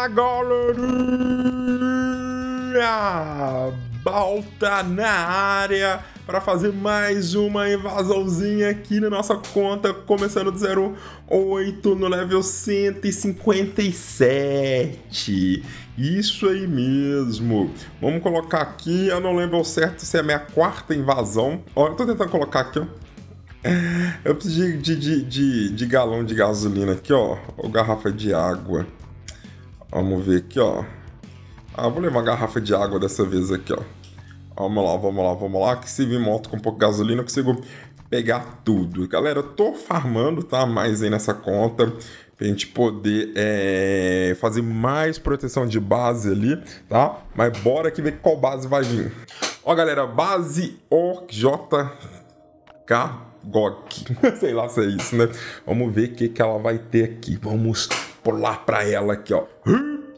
Fala galerinha! Balta na área para fazer mais uma invasãozinha aqui na nossa conta, começando do 08 no level 157. Isso aí mesmo. Vamos colocar aqui, eu não lembro certo se é a minha quarta invasão. Olha, eu tô tentando colocar aqui, ó. Eu preciso de, de, de, de galão de gasolina aqui, ó, ou garrafa de água. Vamos ver aqui, ó. Ah, vou levar uma garrafa de água dessa vez aqui, ó. Vamos lá, vamos lá, vamos lá. Que se vir moto com pouco de gasolina, eu consigo pegar tudo. Galera, eu tô farmando, tá? Mais aí nessa conta pra gente poder é, fazer mais proteção de base ali, tá? Mas bora aqui ver qual base vai vir. Ó, galera, base OJK GOG. Sei lá se é isso, né? Vamos ver o que, que ela vai ter aqui. Vamos pular pra ela aqui, ó.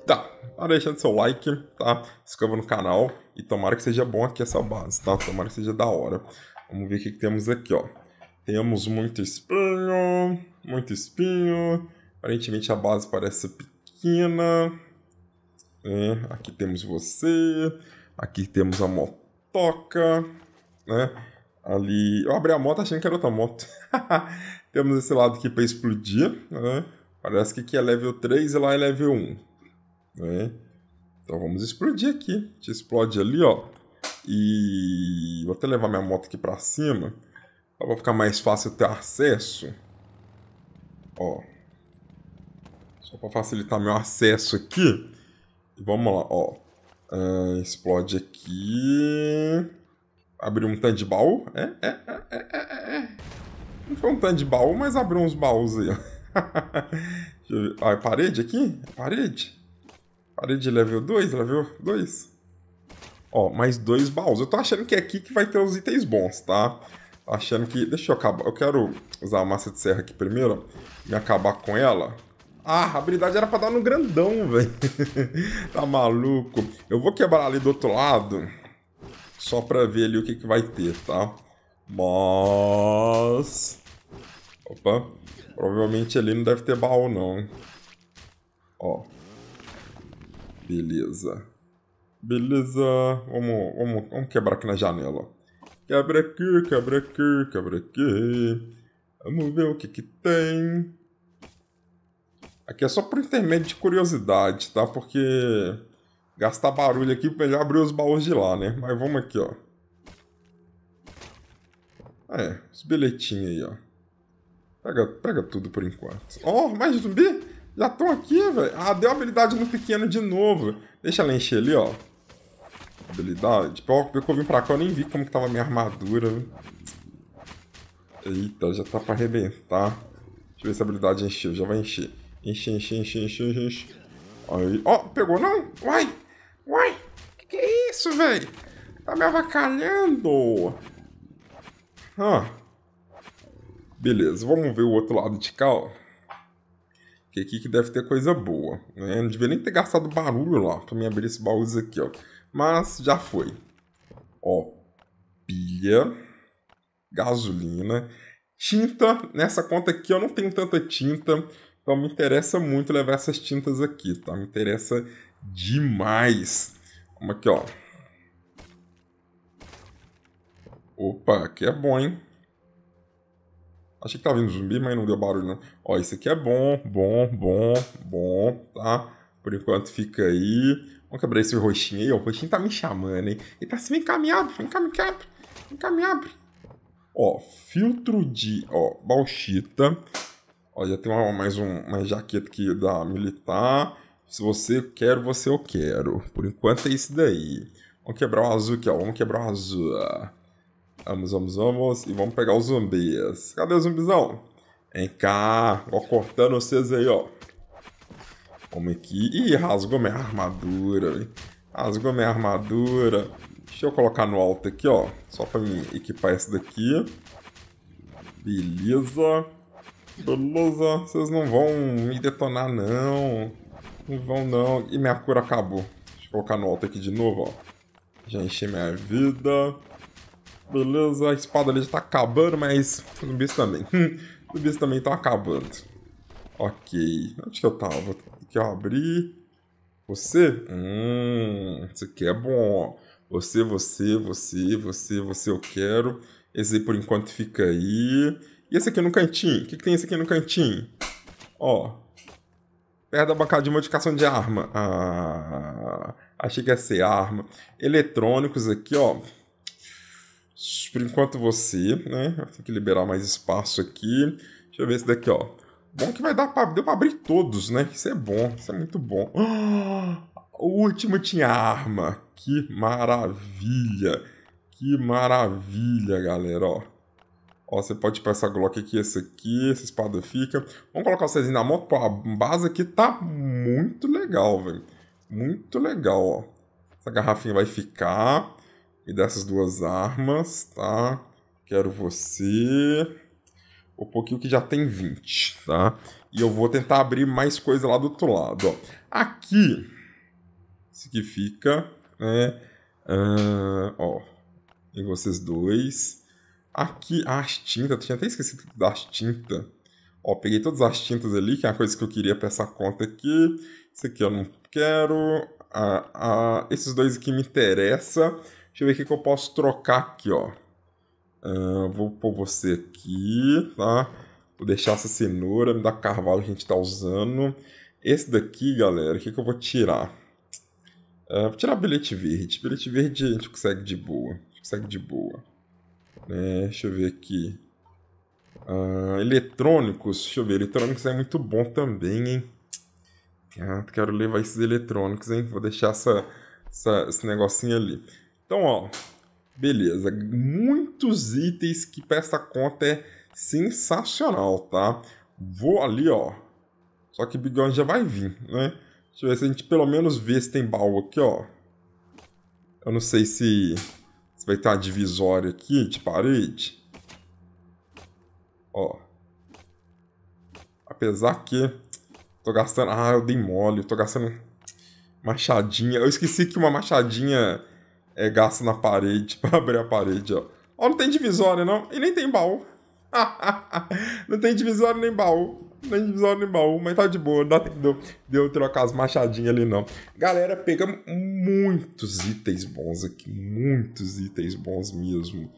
Tá, tá deixando seu like, tá? Se inscreva no canal e tomara que seja bom aqui essa base, tá? Tomara que seja da hora. Vamos ver o que, que temos aqui, ó. Temos muito espinho, muito espinho. Aparentemente a base parece pequena. É, aqui temos você, aqui temos a motoca, né? Ali, eu abri a moto achando que era outra moto. temos esse lado aqui para explodir, né? Parece que aqui é level 3 e lá é level 1. Né? Então vamos explodir aqui. A gente explode ali, ó. E vou até levar minha moto aqui para cima. Para ficar mais fácil ter acesso. Ó. Só para facilitar meu acesso aqui. E vamos lá, ó. Uh, explode aqui. Abriu um tanto de baú. É, é, é, é, é. Não foi um tanto de baú, mas abriu uns baús aí, ó. Deixa eu ver. Ah, é parede aqui? É parede? Parede level 2, level 2. Ó, mais dois baús. Eu tô achando que é aqui que vai ter os itens bons, tá? Achando que... Deixa eu acabar. Eu quero usar a massa de serra aqui primeiro. me acabar com ela. Ah, a habilidade era pra dar no grandão, velho. tá maluco. Eu vou quebrar ali do outro lado. Só pra ver ali o que, que vai ter, tá? Mas... Opa. Provavelmente ali não deve ter baú, não. Ó, Beleza. Beleza. Vamos, vamos, vamos quebrar aqui na janela. Quebra aqui, quebra aqui, quebra aqui. Vamos ver o que que tem. Aqui é só por intermédio de curiosidade, tá? Porque gastar barulho aqui, melhor abrir os baús de lá, né? Mas vamos aqui, ó. É, os bilhetinhos aí, ó. Pega, pega tudo por enquanto. Ó, oh, mais zumbi! Já estão aqui, velho. Ah, deu habilidade no pequeno de novo. Deixa ela encher ali, ó. Habilidade. Pior que eu vim pra cá, eu nem vi como que tava minha armadura. Eita, já tá pra arrebentar. Deixa eu ver se a habilidade encheu. Já vai encher. Enche, enche, enche, enche, enche. Aí. Ó, oh, pegou não? Uai! Uai! Que que é isso, velho? Tá me avacalhando! Ah. Beleza, vamos ver o outro lado de cá, ó. Porque aqui que deve ter coisa boa. Né? Não devia nem ter gastado barulho lá pra mim abrir esse baús aqui, ó. Mas já foi. Ó, pilha, gasolina, tinta. Nessa conta aqui eu não tenho tanta tinta, então me interessa muito levar essas tintas aqui, tá? Me interessa demais. Vamos aqui, ó. Opa, aqui é bom, hein? Achei que tava vindo zumbi, mas não deu barulho não. Ó, isso aqui é bom, bom, bom, bom, tá? Por enquanto fica aí. Vamos quebrar esse roxinho aí, ó. O roxinho tá me chamando, hein? Ele tá se assim, vem cá, me abre. Ó, filtro de, ó, bauxita. Ó, já tem uma, mais um, uma jaqueta aqui da militar. Se você quer, você eu quero. Por enquanto é isso daí. Vamos quebrar o azul aqui, ó. Vamos quebrar o azul. Vamos, vamos, vamos. E vamos pegar os zumbis. Cadê o zumbizão? Vem cá. Ó, cortando vocês aí, ó. Vamos aqui. Ih, rasgou minha armadura, Rasgou minha armadura. Deixa eu colocar no alto aqui, ó. Só pra mim equipar esse daqui. Beleza. Beleza. Vocês não vão me detonar, não. Não vão, não. E minha cura acabou. Deixa eu colocar no alto aqui de novo, ó. Já enchi minha vida. Beleza, a espada ali já tá acabando, mas o zumbis também. o zumbis também tá acabando. Ok, onde que eu tava? Aqui que abrir. Você? Hum, isso aqui é bom. Você, você, você, você, você eu quero. Esse aí por enquanto fica aí. E esse aqui no cantinho? O que, que tem esse aqui no cantinho? Ó. Perto da bancada de modificação de arma. Ah, achei que ia ser arma. Eletrônicos aqui, ó por enquanto você, né? Eu que liberar mais espaço aqui. Deixa eu ver esse daqui, ó. Bom que vai dar pra... Deu pra abrir todos, né? Isso é bom, isso é muito bom. O último tinha arma. Que maravilha. Que maravilha, galera, ó. Ó, você pode pôr essa Glock aqui, essa aqui, essa espada fica. Vamos colocar o Cezinho na moto. Pô, a base aqui tá muito legal, velho. Muito legal, ó. Essa garrafinha vai ficar. E dessas duas armas, tá? Quero você. O pouquinho que já tem 20, tá? E eu vou tentar abrir mais coisa lá do outro lado, ó. Aqui significa, né? Uh, ó, em vocês dois. Aqui, as tintas. Tinha até esquecido das tintas. Ó, peguei todas as tintas ali, que é a coisa que eu queria pra essa conta aqui. Isso aqui eu não quero. Ah, ah, esses dois aqui me interessam. Deixa eu ver o que, que eu posso trocar aqui, ó. Uh, vou pôr você aqui, tá? Vou deixar essa cenoura, me dá carvalho que a gente tá usando. Esse daqui, galera, o que, que eu vou tirar? Uh, vou tirar bilhete verde. Bilhete verde a gente consegue de boa. consegue de boa. Né? Deixa eu ver aqui. Uh, eletrônicos. Deixa eu ver. Eletrônicos é muito bom também, hein? Ah, quero levar esses eletrônicos, hein? Vou deixar essa, essa, esse negocinho ali. Então, ó, beleza. Muitos itens que para essa conta é sensacional, tá? Vou ali, ó. Só que Big já vai vir, né? Deixa eu ver se a gente pelo menos vê se tem baú aqui, ó. Eu não sei se, se vai ter uma divisória aqui de parede. Ó. Apesar que tô gastando... Ah, eu dei mole. Tô gastando machadinha. Eu esqueci que uma machadinha é gasto na parede para abrir a parede, ó. Ó, não tem divisória, não. E nem tem baú. não tem divisória nem baú. Nem divisória nem baú, mas tá de boa. Não deu, deu trocar as machadinhas ali, não. Galera, pegamos muitos itens bons aqui. Muitos itens bons mesmo.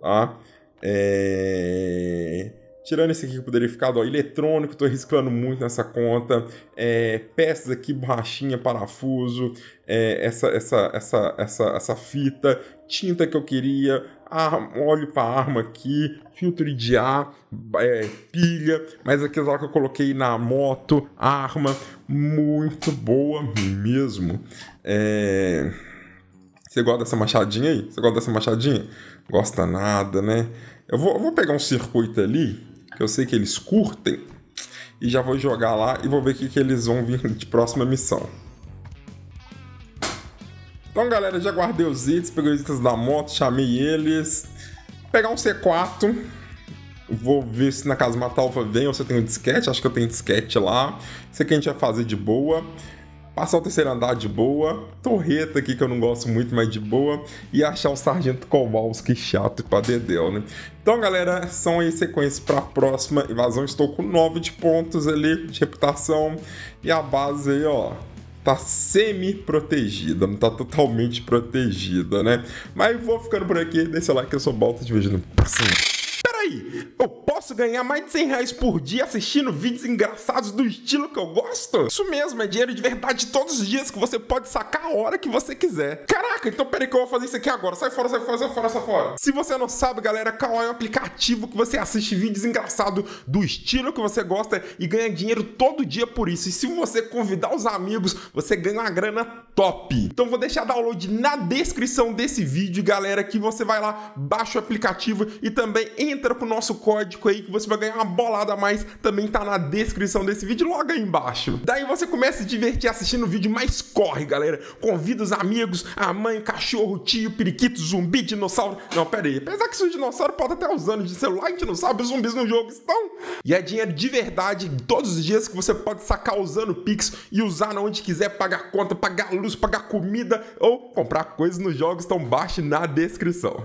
Tá? É... Tirando esse aqui que poderia ficar, ó, eletrônico, tô arriscando muito nessa conta. É, peças aqui, borrachinha, parafuso, é, essa, essa, essa, essa, essa fita, tinta que eu queria, óleo para arma aqui, filtro de ar, é, pilha, mas aqui lá é que eu coloquei na moto, arma, muito boa mesmo. É... Você gosta dessa machadinha aí? Você gosta dessa machadinha? Gosta nada, né? Eu vou, eu vou pegar um circuito ali que eu sei que eles curtem, e já vou jogar lá e vou ver o que, que eles vão vir de próxima missão. Então, galera, já guardei os itens, peguei os itens da moto, chamei eles. Vou pegar um C4. Vou ver se na casa Matalva vem ou se eu tenho um disquete. Acho que eu tenho disquete lá. Isso aqui a gente vai fazer de boa passar o terceiro andar de boa, torreta aqui que eu não gosto muito, mas de boa, e achar o Sargento Kowalski chato pra dedéu, né? Então, galera, são aí sequências para a próxima invasão. Estou com 9 de pontos ali de reputação e a base aí, ó, tá semi-protegida, não tá totalmente protegida, né? Mas vou ficando por aqui, deixa o like, eu sou Balta, te vejo no próximo. Peraí! Eu posso ganhar mais de 100 reais por dia assistindo vídeos engraçados do estilo que eu gosto? Isso mesmo, é dinheiro de verdade todos os dias que você pode sacar a hora que você quiser. Caraca, então peraí que eu vou fazer isso aqui agora. Sai fora, sai fora, sai fora, sai fora. Se você não sabe, galera, Kawai é um aplicativo que você assiste vídeos engraçados do estilo que você gosta e ganha dinheiro todo dia por isso. E se você convidar os amigos, você ganha uma grana top. Então vou deixar download na descrição desse vídeo, galera, que você vai lá, baixa o aplicativo e também entra com o nosso código aí que você vai ganhar uma bolada a mais, também tá na descrição desse vídeo, logo aí embaixo. Daí você começa a se divertir assistindo o vídeo, mas corre, galera. Convida os amigos, a mãe, cachorro, tio, periquito, zumbi, dinossauro. Não, pera aí. Apesar que se o dinossauro pode até usar anos de celular, a gente não sabe, os zumbis no jogo estão. E é dinheiro de verdade todos os dias que você pode sacar usando Pix e usar na onde quiser, pagar conta, pagar luz, pagar comida ou comprar coisas nos jogos, então baixe na descrição.